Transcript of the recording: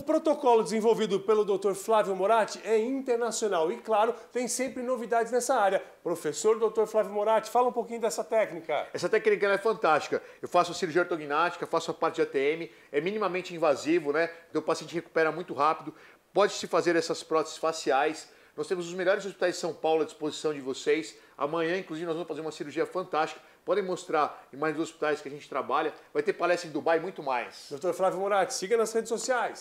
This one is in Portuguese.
O protocolo desenvolvido pelo Dr. Flávio Moratti é internacional e, claro, tem sempre novidades nessa área. Professor Dr. Flávio Moratti, fala um pouquinho dessa técnica. Essa técnica é fantástica. Eu faço a cirurgia ortognática, faço a parte de ATM, é minimamente invasivo, né? Então, o paciente recupera muito rápido. Pode-se fazer essas próteses faciais. Nós temos os melhores hospitais de São Paulo à disposição de vocês. Amanhã, inclusive, nós vamos fazer uma cirurgia fantástica. Podem mostrar em mais dos hospitais que a gente trabalha. Vai ter palestra em Dubai e muito mais. Doutor Flávio Moratti, siga nas redes sociais.